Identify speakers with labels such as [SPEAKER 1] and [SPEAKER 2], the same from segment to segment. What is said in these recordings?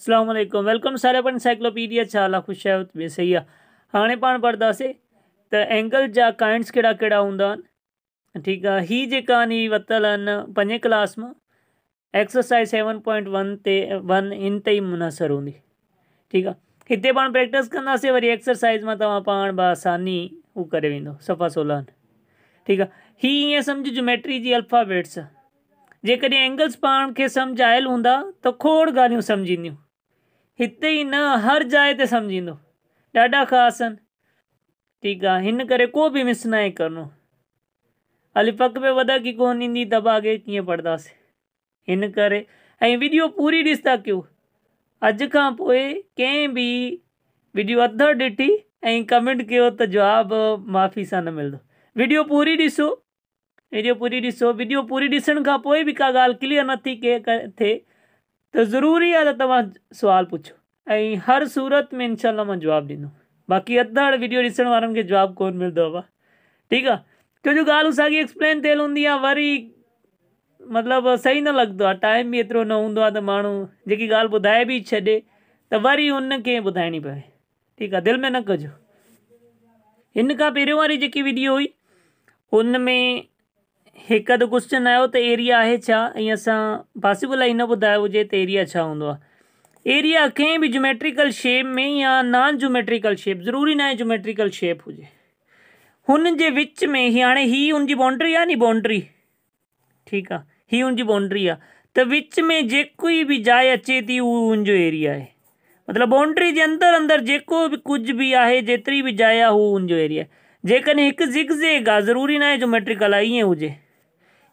[SPEAKER 1] Aslam welcome सारे पण cyclopedia चाला ख़ुशि आहियो बेसई आहे हाणे पाण पढ़ंदासीं त एंगल जा काइंड्स कहिड़ा कहिड़ा हूंदा आहिनि ठीकु आहे ही जेका ही वरितल आहिनि पंजे क्लास में एक्सरसाइज़ सैवन पॉइंट वन ते वन इन ते ई मुनसरु हूंदी ठीकु आहे हिते पाण प्रैक्टिस कंदासीं वरी एक्सरसाइज़ मां तव्हां तो पाण बसानी वो करे सफ़ा सोलान ठीक है ही ईअं समझ जोमेट्री जी अल्फ़ाबेट्स आहे जेकॾहिं एंगल्स पाण खे सम्झ आयल हों तो खोड़ समझ सम्झींदियूं हिते ही न हर जाए ते सम्झींदो ॾाढा ख़ासि आहिनि ठीकु आहे करे को बि मिस ना आहे करिणो हाली पक पे वधा की कोन ईंदी दॿा खे कीअं पढ़ंदासीं हिन करे ऐं वीडियो पूरी ॾिस था कयो अॼु खां पोइ कंहिं वीडियो अधु डिठी ऐं कमेंट कयो त जवाबु माफ़ी सां न मिलंदो वीडियो पूरी ॾिसो वीडियो पूरी ॾिसो वीडियो पूरी ॾिसण खां पोइ बि का ॻाल्हि क्लियर नथी थिए त ज़रूरी है त तव्हां सुवालु ऐं हर सूरत में इनशा मां जवाबु ॾींदोमि बाक़ी हथु वीडियो ॾिसण वारनि खे जवाबु कोन मिलंदो आहे ठीकु आहे छो जो ॻाल्हि साॻी एक्सप्लेन थियल हूंदी आहे वरी मतिलबु सही न लॻंदो आहे टाइम बि एतिरो न हूंदो आहे त माण्हू जेकी ॻाल्हि ॿुधाए बि छॾे त वरी हुन ॿुधाइणी पए ठीकु आहे दिलि में न कजो हिन खां पहिरियों वारी जेकी वीडियो हुई हुन में हिक अधु क्वच्चन आयो त एरिया आहे छा ऐं असां न ॿुधायो हुजे एरिया छा एरिया कहीं भी जोमेट्रिकल शेप में या नॉन जोमेट्रिकल शेप ज़रूरी ना आहे जोमेट्रिकल शेप हो हुन विच में ही हाणे ही हुनजी बाउंड्री आहे नी बाउंड्री ठीकु आहे ही हुनजी बाउंड्री आहे त विच में जेकी भी जाइ अचे थी उहो हुनजो एरिया है मतलब बाउंड्री के अंदर अंदर जो भी कुछ भी आहे जेतिरी भी जाइ आहे उहो हुनजो एरिया आहे जेकॾहिं हिकु ज़िगज़ेग ज़रूरी ना आहे जोमेट्रिकल आहे ईअं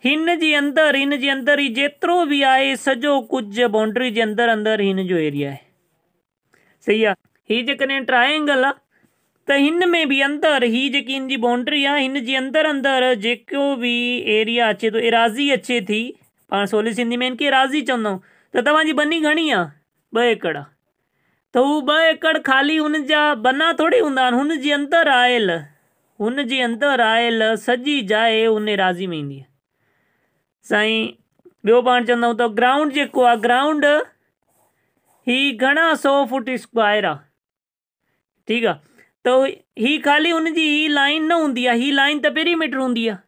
[SPEAKER 1] हिन जे अंदर हिन जे अंदरि ई जेतिरो बि आहे सॼो कुझु बाउंड्री जे अंदरि अंदरि हिन जो एरिया है सही आहे हीअ जेकॾहिं ट्राएंगल आहे त हिन में बि अंदरि हीअ जेकी हिन जी बाउंड्री आहे हिन जे अंदरि अंदरि जेको बि एरिया अचे तो एराज़ी अचे थी पा सवली सिंधी में हिन खे एराज़ी चवंदा आहियू त बनी घनी आहे ॿ एकड़ आहे त हू एकड़ ख़ाली हुन जा बना थोरी हूंदा आहिनि हुन आयल हुन जे अंदरि आयल सॼी जाइ हुन एराज़ी में इंदी आहे साईं ॿियो पाण चवंदा आहियूं त ग्राउंड जेको आहे ग्राउंड ही घणा सौ फुट स्क्वायर आहे ठीकु आहे त हीअ खाली हुनजी हीअ लाइन न हूंदी आहे हीअ लाइन त पहिरीं मीटर हूंदी आहे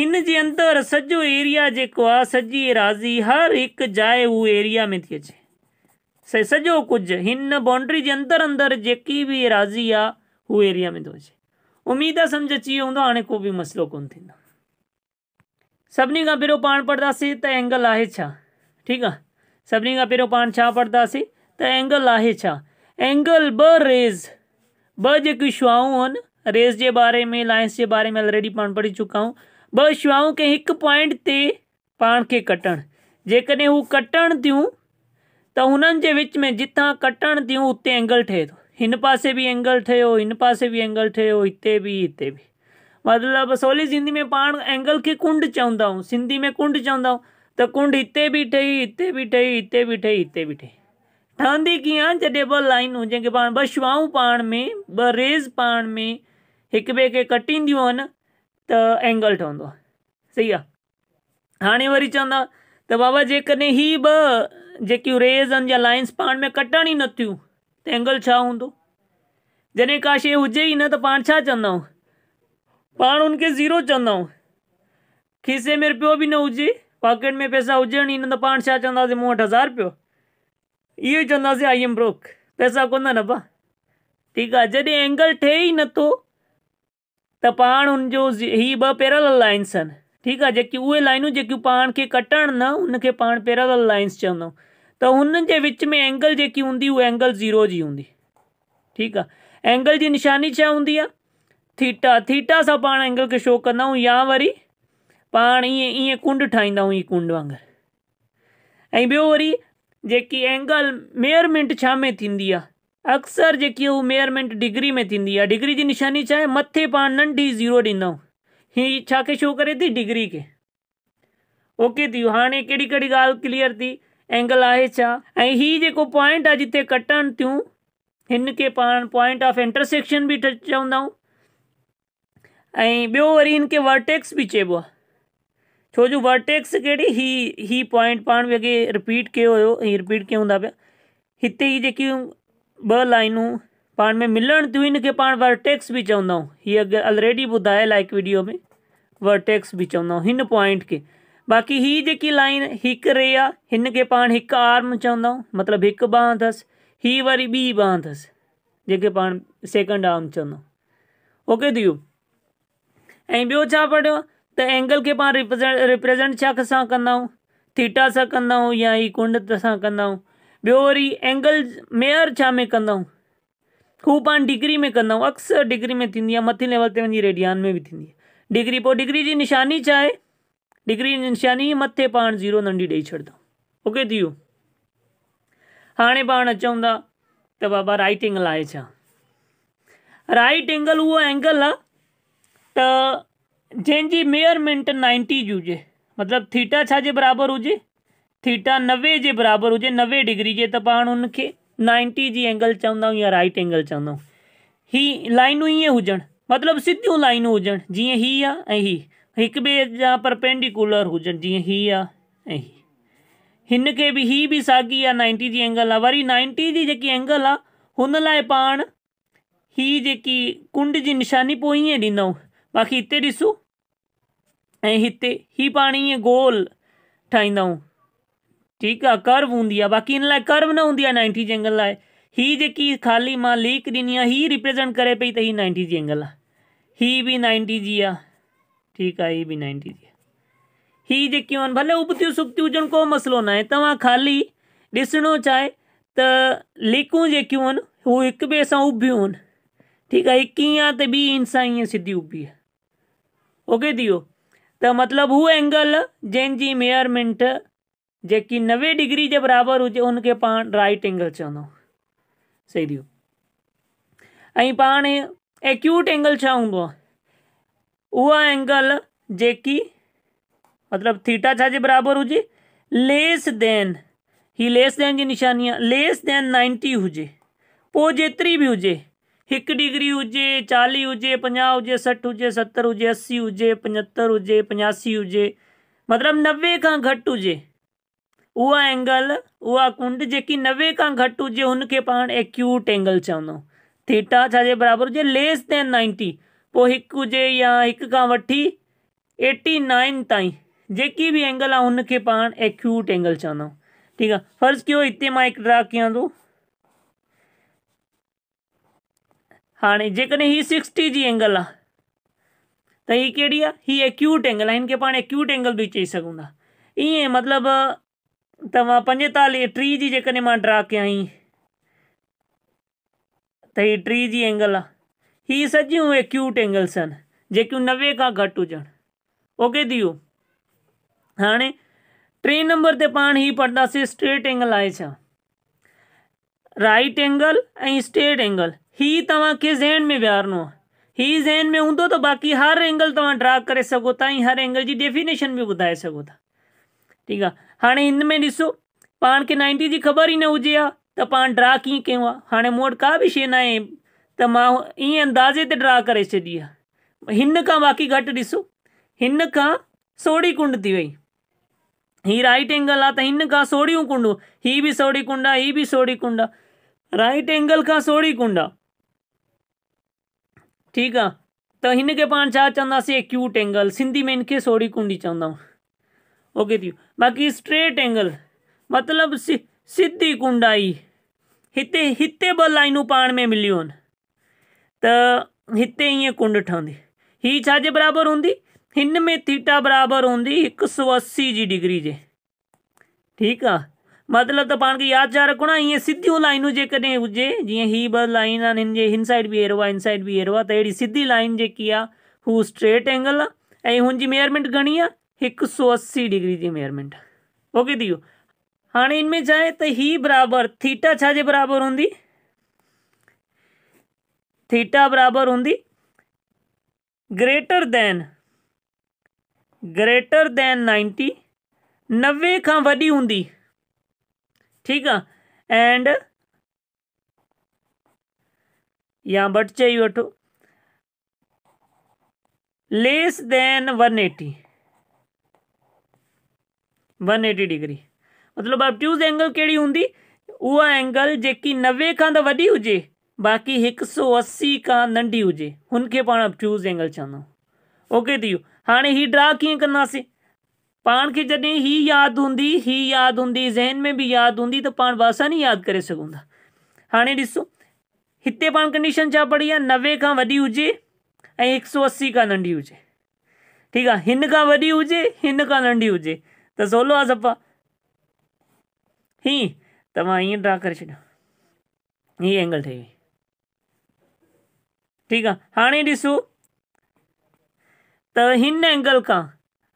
[SPEAKER 1] हिन जे अंदरि सॼो एरिया जेको आहे सॼी राज़ी हर हिकु जाइ उहा एरिया में थी अचे साईं सॼो कुझु हिन बाउंड्री जे अंदरि अंदरि जेकी बि राज़ी आहे उहा एरिया में थो अचे उमेदु समुझ अची वियो हूंदो आहे हाणे को बि मसइलो कोन्ह थींदो सभिनी खां पहिरियों पाण पढ़ंदासीं त एंगल आहे छा ठीकु आहे सभिनी खां पहिरियों पाण छा पढ़ंदासीं त एंगल आहे छा एंगल ब रेज़ ॿ जेकियूं शुआऊं रेज़ के बारे में लाइन्स के बारे में ऑलरेडी पान पढ़ी चुका आहियूं ॿ शुआऊं खे हिकु पॉइंट ते पान के कटणु जेकॾहिं हू कटनि थियूं त हुननि जे विच में जितां कटनि थियूं उते एंगल ठहे थो हिन पासे बि एंगल ठहियो हिन पासे बि एंगल ठहियो हिते बि हिते बि मतलब बसोली सिंधी में पाण एंगल खे कुंड चवंदा सिंधी में कुंड चवंदा आहियूं त कुंड हिते बि ठही हिते बि ठही हिते बि ठहंदी कीअं जॾहिं ॿ लाइनूं जंहिंखे पाण ॿ छुआऊं पाण में ब रेज़ पा में एक बे खे कटींदियूं आहिनि एंगल ठहंदो आहे सही आहे हाणे वरी चवंदा बाबा जेकॾहिं ही ॿ जेकियूं रेज़ आहिनि या लाइन्स पाण में कटण ई नथियूं त एंगल छा हों जॾहिं का शइ हुजे ई न तो पा चंदा પણ ઉનકે ઝીરો ચાંદો કીસે મેર પ્યો બી ન ઉજે પોકેટ મે પૈસા ઉજે નીનો પાણ ચાંદા મોઠા હજાર રયો યે ચાંદા આયેમ બ્રોક પૈસા કોન ન બા ઠીકા જદી એંગલ ઠેઈ ન તો તો પાણ ઉન જો હી બ પેરેલ લાઈન્સ સન ઠીકા જે કી ઓય લાઈન જો કી પાણ કે કટણ ના ઉનકે પાણ પેરેલ લાઈન્સ ચાંદો તો ઉનન જે وچ મે એંગલ જે કી ઉndi ઓ એંગલ ઝીરો જી ઉndi ઠીકા એંગલ જી નિશાની ચા ઉndi थीटा थीटा सां पाण एंगल खे शो कंदा आहियूं या वरी पाण ईअं ईअं कुंड ठाहींदा आहियूं कुंड वांगुरु ऐं ॿियो वरी जेकी एंगल मेयरमेंट छा में थींदी आहे अक्सर जेकी उहा मेयरमेंट डिग्री में थींदी आहे डिग्री जी निशानी छा आहे मथे पाण नंढी ज़ीरो ॾींदा आहियूं हीअ छा खे शो करे थी डिग्री खे ओके थी वियो हाणे कहिड़ी कहिड़ी ॻाल्हि क्लियर थी एंगल आहे छा ऐं हीउ जेको पॉइंट आहे जिते कटनि थियूं हिन खे पाण पॉइंट ऑफ इंटरसेक्शन बि चवंदा आहियूं ऐं वरी हिन वर्टेक्स भी चइबो छो जो वर्टेक्स कहिड़ी ही ही पॉइंट पाण बि अॻे रिपीट कयो हो ऐं रिपीट क्यों था पिया हिते ई जेकी ॿ लाइनूं में मिलन थियूं इनके खे वर्टेक्स भी चवंदा आहियूं अगर ऑलरेडी बुधा लाइक वीडियो में वर्टेक्स भी चवंदा इन पॉइंट के बाक़ी हीअ जी लाइन एक रे आहे हिन एक आर्म चवंदा मतलब एक बह अस अथसि हीअ वरी ॿी बांह अथसि जेके पाण सेकंड आर्म चवंदा ओके दियो ऐं ॿियो छा एंगल के पाण रिप्रेज़ेंट रिप्रेज़ेंट थीटा से कंदा या ही कुंड सां कंदा वरी एंगल मेयर छा में कंदा आहियूं हू डिग्री में कंदा अक्सर डिग्री में थींदी आहे लेवल ते वञी रेडियान में भी थींदी डिग्री पोइ डिग्री जी निशानी छा डिग्री निशानी मथे पा ज़ीरो नंढी ॾेई छॾंदा ओके थी वियो हाणे पाण अचूं बाबा राइट एंगल आहे छा राइट एंगल वो एंगल है તો જેનજી મેયરમેન્ટ નાઇન્ટી જુ मतलब थीटा થીટા છા જે બરાબર थीटा नवे जे बराबर हुजे नवे डिग्री जे त पाण हुनखे नाइंटी जी एंगल चवंदा या राइट एंगल चवंदा आहियूं ही लाइनूं ईअं हुजनि मतिलबु सिधियूं लाइनूं हुजनि जीअं ही ही हिक ॿिए परपेंडिकुलर हुजनि जी ही आहे ऐं ही हिन खे बि ही बि साॻी आहे नाइंटी जी एंगल आहे वरी नाइंटी जी जेकी एंगल आहे उन लाइ पाण ही जेकी कुंड जी निशानी पोइ ईअं बाक़ी हिते ॾिसूं ऐं हिते ही पाण ईअं गोल ठाहींदा ठीकु आहे कर्व हूंदी आहे बाक़ी हिन लाइ कर्व न हूंदी आहे नाइंटी जे एंगल लाइ ही जेकी ख़ाली मां लीक ॾिनी आहे ही रिप्रेज़ेंट करे पई त ही नाइंटी जी एंगल आहे ही बि नाइंटी जी आहे ठीकु आहे ही बि नाइंटी जी आहे ही जेकियूं आहिनि भले उबतियूं सुबतियूं हुजनि को मसइलो न आहे तव्हां ख़ाली ॾिसणो चाहे त लीकूं जेकियूं आहिनि हू हिक ॿिए सां उबियूं आहिनि ठीकु आहे हिकु ईअं आहे त ॿी इंसान ईअं सिधी उबी आहे ओके દિયો तो मतलब वो एंगल जैन जी मेयरमेंट जी नवे डिग्री के बराबर हुजे उनखे पाण राइट एंगल चवंदो सही दियो ऐं एक्यूट एंगल छा हूंदो एंगल जेकी मतिलबु थीटा छा बराबर बराबरि लेस देन ही लेस देन की निशानी लेस देन नाइंटी हुजे पोइ जेतिरी बि एक डिग्री हुजे चाली हुए पंजाह हुजे सठि हुजे सतरि हुजे असी हुजे पंजहतरि हुजे पंजासी हुजे मतिलबु नवे का घट हुजे उहा एंगल उहा कुंड जेकी नवे का घट हुए हुनखे पा एक्यूट एंगल चवंदो थीटा छाजे बराबरि हुजे लेस दैन नाइंटी तो एक हुजे या हिकु खां वठी एटी नाइन ताईं जेकी बि एंगल आहे हुनखे पाण एक्यूट एंगल चवंदो ठीकु आहे फर्ज़ु कयो हिते मां हिकु ड्रा कयां थो हाँ ಜೇಕॾहिं हीअ सिक्सटी जी एंगल आहे त हीअ कहिड़ी आहे एक्यूट एंगल आहे हिन खे एक्यूट एंगल भी चई सघूं ये मतलब मतिलबु तव्हां टी जी जेकॾहिं ड्रा क्या ई त टी जी एंगल आहे हीअ सॼियूं एक्यूट एंगल्स आहिनि जेकियूं नवे का घट हुजन ओके थी वियो टे नंबर ते पाण हीअ पढ़ंदासीं स्ट्रेट एंगल आहे छा राइट एंगल ए स्ट्रेट एंगल ही तव्हां के ज़हन में विहारणो आहे ही ज़हन में हूंदो तो बाक़ी हर एंगल तव्हां ड्रा कर सोता हर एंगल की डेफिनेशन भी ॿुधाए सघो था ठीकु आहे हाणे हिन में ॾिसो पाण खे नाइंटी जी ख़बर ही न हुजे हा त ड्रा कि कयूं आहे मूं का भी शे ना आहे त मां अंदाज़े ते ड्रा करे छॾी आहे हिन खां बाक़ी घटि ॾिसो हिन खां सोढ़ी कुंड थी वई ही राइट एंगल आहे त हिन सोड़ी सोढ़ियूं ही बि सोढ़ी कुंड आहे ही बि सोढ़ी कुंड राइट एंगल का सोढ़ी कुंड आहे ठीक है तो इनके पान छा चवंदा से एक्यूट एंगल सिंधी में इनके सोड़ी कुंडी चवंदा ओके थी बाक़ी स्ट्रेट एंगल मतलब सि सिधी कुंडाई हिते हिते ॿ लाइन पाण में मिलियूं आहिनि त तो हिते ईअं कुंड ठहंदी ही छाजे बराबरि हूंदी हिन में थीटा बराबर होंगी एक सौ अस्सी जी डिग्री जे ठीक आहे मतलब तो पान खे यादगार रखिणो आहे ईअं सिधियूं लाइनूं जेकॾहिं हुजे जीअं हीअ ॿ लाइन आहिनि इन साइड भी अहिड़ो आहे साइड भी अहिड़ो आहे त अहिड़ी लाइन जेकी आहे हू स्ट्रेट एंगल आहे ऐं हुनजी मेयरमेंट घनी आहे हिकु सौ अस्सी डिग्री की मेयरमेंट ओके थी वियो हाणे हिन में तो छा आहे त ही बराबरि थीटा छाजे बराबरि हूंदी थीटा बराबर होंगी greater than greater than ninety नवे का वही होंगी ठीक है एंड यहाँ बट चाहिए ऑटो less than one eighty one eighty degree मतलब ऑब्ट्यूज एंगल कहिड़ी हूंदी उहा एंगल जी नवे का वही वॾी बाक़ी हिकु सौ अस्सी का नंढी हुजे हुनखे पाण ऑब्ट्यूज एंगल चवंदा ओके थी वियो हाणे ड्रा कीअं कंदासीं पाण के जॾहिं ही यादि हूंदी ही यादि हूंदी ज़हन में बि यादि हूंदी त पाण नहीं याद करे सघूं हाँ हाणे ॾिसूं हिते पाण कंडीशन छा पढ़ी आहे नवे का वही हुजे ऐं सौ अस्सी का नंढी हुजे ठीकु आहे हिन खां वॾी हुजे हिन खां नंढी हुजे त सवलो आहे सफ़ा ही तव्हां हीअं ड्रा करे छॾियो हीअ एंगल ठही वई ठीकु आहे हाणे हिन एंगल खां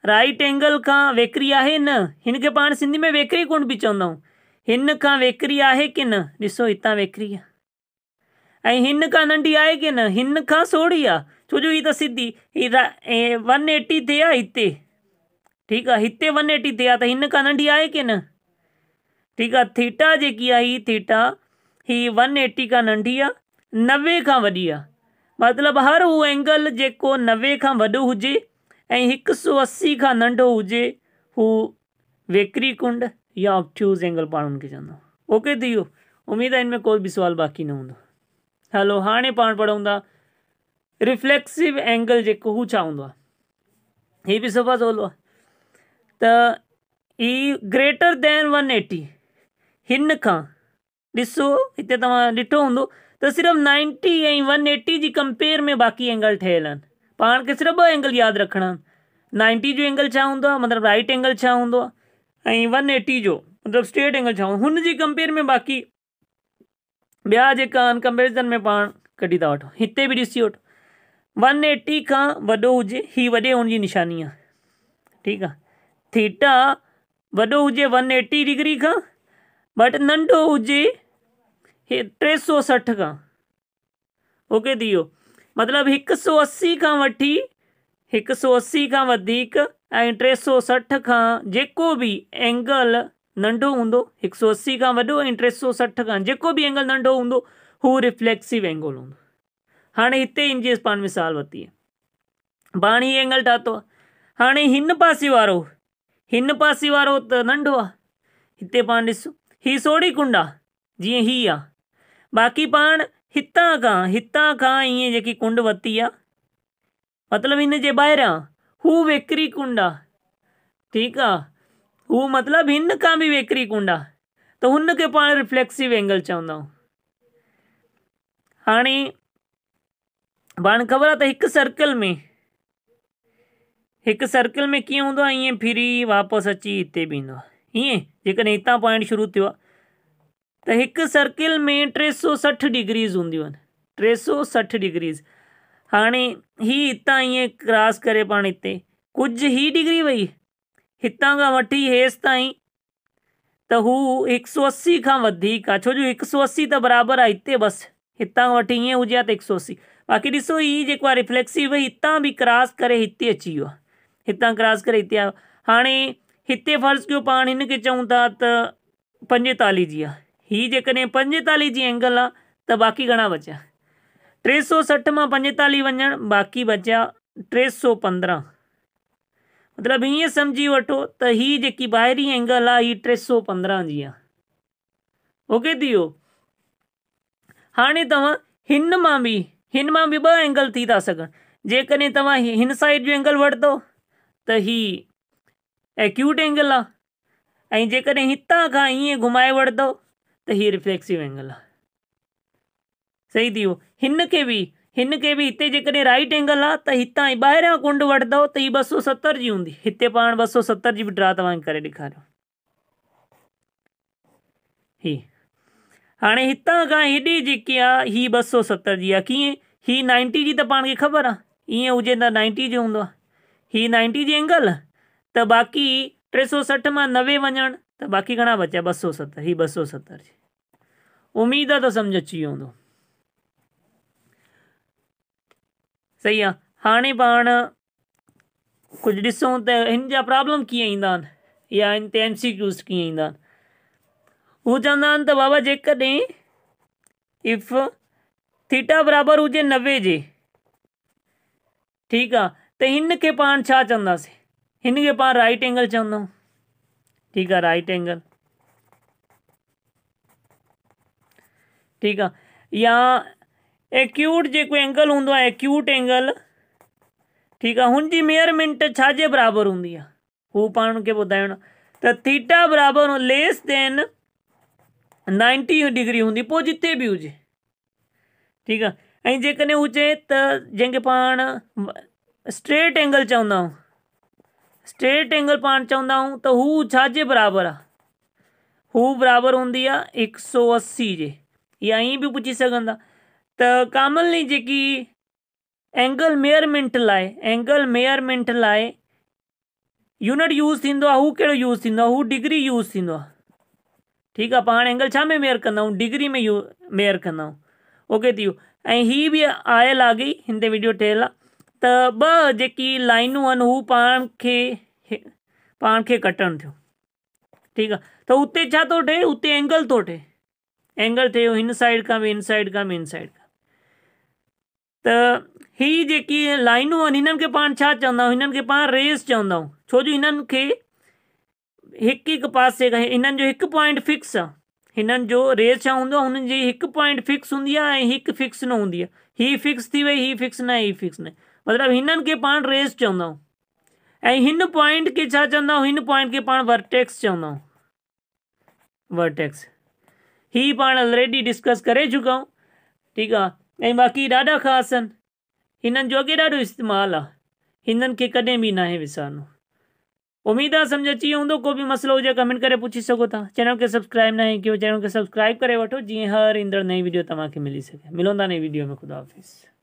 [SPEAKER 1] राइट एंगल खां वेकरी आहे न हिनखे पाण सिंधी में वेकरी कोन बि चवंदा आहियूं हिन खां वेकिरी आहे की न ॾिसो हितां वेकरी आहे ऐं हिन खां नंढी आहे की न हिन खां सोढ़ी आहे छो जो हीअ त सिधी हीअ वन एटी थे आहे हिते ठीकु आहे हिते वन एटी थे आहे त हिन खां नंढी आहे के न ठीकु आहे थिटा जेकी आहे हीअ थिटा हीअ वन एटी खां नंढी आहे नवे खां वॾी आहे मतिलबु हर उहो एंगल जेको नवे खां वॾो हुजे ऐं हिकु सौ असी खां नंढो वेकरी कुंड या ऑप्ट्यूज़ एंगल पा उनके चवंदा ओके थी वियो उमेद आहे में कोई भी सवाल बाक़ी न हूंदो हलो हाँ पा पढ़ूं था रिफ्लेक्सिव एंगल जो हू छा हूंदो आहे सफ़ा सवलो आहे त ग्रेटर दैन वन एटी इन खां ॾिसो हिते तव्हां ॾिठो हूंदो त सिर्फ़ु नाइंटी ऐं वन एटी जी कंपेयर में बाक़ी एंगल ठहियलु आहिनि पा खे सिर्फ़ु ॿ एंगल यादि रखिणा नाइंटी जो एंगल छा हूंदो आहे राइट एंगल छा हूंदो वन एटी जो मतिलबु स्ट्रेट एंगल छा हूंदो हुनजे कंपेयर में बाक़ी ॿिया जेका आहिनि कंपेरिज़न में पा कटी था वो हिते भी ॾिसी वठो वन एटी खां वॾो हुजे हीअ वॾे हुनजी निशानी आहे ठीकु आहे थीटा वॾो हुजे वन एटी डिग्री का बट नंढो हुजे टे सौ सठ का ओके थी वियो मतलब एक सौ अस्सी का वी एक सौ अस्सी का टे सौ सठ खां जेको बि एंगल नंढो हों हिकु सौ अस्सी का वो ऐं टे सौ सठ का जेको बि एंगल नंढो हूंदो हू रिफ्लेक्सिव एंगल हों हाँ हिते हिन जी मिसाल वरिती है पाण ही एंगल ठातो हाँ इन हिन पासे वारो हिन पासे वारो त नंढो आहे हिते पाण ॾिसो हीअ सोढ़ी कुंड आहे जीअं बाक़ी पाण हितां खां हितां खां ईअं जेकी कुंड वरिती आहे मतिलबु हिन जे ॿाहिरां हू वेकरी कुंड आहे ठीकु आहे हू मतिलबु हिन खां बि वेकरी कुंड आहे त हुन पाण रिफ्लेक्सिव एंगल चवंदा हाणे पाण ख़बर आहे त हिकु सर्कल में हिकु सर्कल में कीअं हूंदो आहे ईअं फिरी वापसि अची हिते बि ईंदो आहे ईअं जेकॾहिं हितां पॉइंट शुरू थियो आहे तो एक सर्किल में टे सौ सठ डिग्रीज़ होंद टे सौ सठ डिग्रीज़ हाँ हीअ इतना ही क्रॉस करे पाण हिते कुछ हीअ डिग्री वही हितां का वी हेस ताईं तो हू हिकु सौ अस्सी का वधीक आहे छो जो हिकु सौ अस्सी तो बराबर आहे हिते बसि हितां खां वठी ईअं हुजे हा त सौ असी बाक़ी ऐसो हीअ जो आहे रिफ्लेक्सिव हितां बि क्रॉस करे हिते अची वियो आहे क्रॉस करे हिते आयो हाणे फर्ज़ कयो पाण इनके चऊं था त जी आहे ही जेकॾहिं पंजेतालीह जी एंगल आहे त बाक़ी घणा बचिया टे सौ सठ में पंजेतालीह वन बाक़ी बचा टे सौ पंद्रह मतलब ये समझी वो त ही जेकी ॿाहिरीं एंगल आ हीअ टे सौ पंद्रह जी ओके थी वियो हाणे तव्हां हिन हिन मां बि ॿ एंगल थी था सघनि जेकॾहिं तव्हां साइड जो एंगल वो तो ही एक्यूट एंगल आहे ऐं जेकॾहिं हितां खां घुमाए वरितो त हीअ रिफ्लेक्सिव एंगल आहे सही थी वियो हिन खे बि हिन खे बि हिते जेकॾहिं राइट एंगल आहे त हितां ई ॿाहिरां कुंड वठंदव त हीअ ॿ सौ सतरि जी हूंदी हिते पाण ॿ सौ सतरि जी बि ड्रा तव्हांखे ॾेखारियूं हीअ हाणे हितां खां हेॾी जेकी आहे हीअ ॿ सौ सतरि जी आहे कीअं हीअ नाईंटी जी त पाण खे ख़बर आहे इअं हुजे त नाइंटी जो हूंदो आहे हीअ नाइंटी जी एंगल त बाक़ी टे सौ सठि मां नवे वञणु તો બાકી ઘણા બચ્યા બસો સત્તર એ બસો સત્તર છે ઉમીદ તો સમજો ચિયો દો सही आहे हाणे पाण कुझु ॾिसूं त हिन जा प्रॉब्लम कीअं या हिन ते एम सी क्यूज़ कीअं ईंदा आहिनि बाबा जेकॾहिं इफ़ थीटा बराबर हुजे नवे जे ठीक आहे त हिन खे पाण छा चवंदासीं हिन राइट एंगल चवंदो ठीक है राइट एंगल ठीक है या एक्यूट जो एंगल हों एक्यूट एंगल ठीक है उनकी मेयरमेंट छाजे बराबर होंगी हू पाण उनखे ॿुधाइणो त थीटा बराबर लेस देन नाइंटी डिग्री होंगी पोइ जिते भी हुजे ठीक आहे ऐं जेकॾहिं हुजे त जंहिंखे पाण स्ट्रेट एंगल चवंदा आहियूं ਸਟ੍ਰੇਟ ਐਂਗਲ ਪਾਉਣਾ ਚਾਹੁੰਦਾ ਹਾਂ ਤਾਂ ਹੂ ਛਾਜੇ ਬਰਾਬਰ ਆ ਹੂ ਬਰਾਬਰ ਹੁੰਦੀ ਆ 180 ਜੇ ਯਾਈ ਵੀ ਪੁੱਛੀ ਸਕਦਾ ਤਾਂ ਕਾਮਲ ਨੇ ਜੇ ਕਿ एंगल मेयरमेंट लाइ एंगल मेयरमेंट लाइ यूनिट यूज़ थींदो हू कहिड़ो यूज़ थींदो हू डिग्री यूज़ थींदो आहे ठीकु आहे एंगल छा में मेयर कंदा आहियूं डिग्री में यू मेयर कंदा ओके थी वियो ऐं आयल आहे गई हिन वीडियो ठहियलु आ त ॿ जेकी लाइनूं हू पाण खे पाण खे कटन थियूं ठीकु तो त उते छा थो ठहे उते एंगल थो ठहे एंगल ठहियो हिन साइड का भी इन साइड का भी हिन साइड का त ही जेकी लाइनूं आहिनि हिननि खे छा चवंदा आहियूं हिननि खे रेस चवंदा छो जो हिननि खे हिकु हिकु पासे खां हिननि जो हिकु पॉइंट फिक्स आहे जो रेस छा हूंदो आहे पॉइंट फिक्स होंगी आहे फिक्स न हूंदी आहे फिक्स थी वई हीअ फिक्स न आहे फिक्स न मतलब इन खे पाण रेस चवंदा आहियूं पॉइंट खे छा चवंदा आहियूं हिन पॉइंट खे पाण वर्टेक्स चवंदा आहियूं वर्टेक्स ही पाण ऑलरेडी डिस्कस कर चुका आहियूं ठीकु आहे बाक़ी ॾाढा ख़ासि आहिनि हिननि जो अॻे ॾाढो इस्तेमालु आहे हिननि खे कॾहिं बि नाहे विसारणो उमेदु आहे सम्झ अची वियो को बि मसइलो हुजे कमेंट कर पुछी सघो चैनल के सब्सक्राइब ना क्यों चैनल खे सब्सक्राइब करे वठो जीअं हर ईंदड़ नई वीडियो तक मिली सघे मिलंदा नई वीडियो में ख़ुदा हाफ़िज़